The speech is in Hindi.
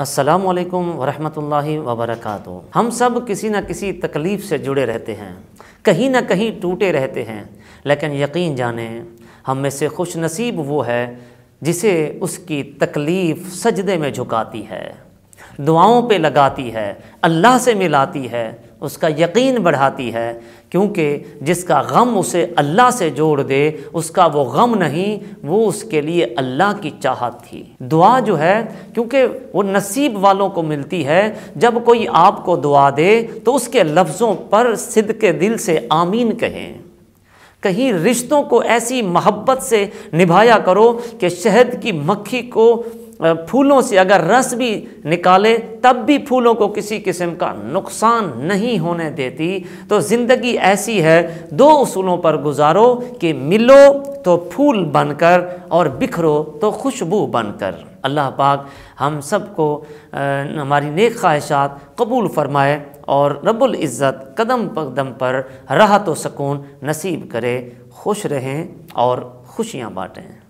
असलकम वरहमल वबरक हम सब किसी न किसी तकलीफ़ से जुड़े रहते हैं कहीं ना कहीं टूटे रहते हैं लेकिन यकीन जाने हम में से खुश नसीब वो है जिसे उसकी तकलीफ़ सजदे में झुकाती है दुआओं पे लगाती है अल्लाह से मिलाती है उसका यकीन बढ़ाती है क्योंकि जिसका गम उसे अल्लाह से जोड़ दे उसका वो गम नहीं वो उसके लिए अल्लाह की चाहत थी दुआ जो है क्योंकि वो नसीब वालों को मिलती है जब कोई आपको दुआ दे तो उसके लफ्ज़ों पर सिद के दिल से आमीन कहें कहीं रिश्तों को ऐसी मोहब्बत से निभाया करो कि शहद की मक्खी को फूलों से अगर रस भी निकाले तब भी फूलों को किसी किस्म का नुकसान नहीं होने देती तो ज़िंदगी ऐसी है दो उसूलों पर गुजारो कि मिलो तो फूल बनकर और बिखरो तो खुशबू बनकर अल्लाह पाक हम सबको हमारी नेक ख्वाहिशात कबूल फरमाए और रब्बुल इज़्ज़त कदम कदम पर राहत व सकून नसीब करे खुश रहें और खुशियाँ बाँटें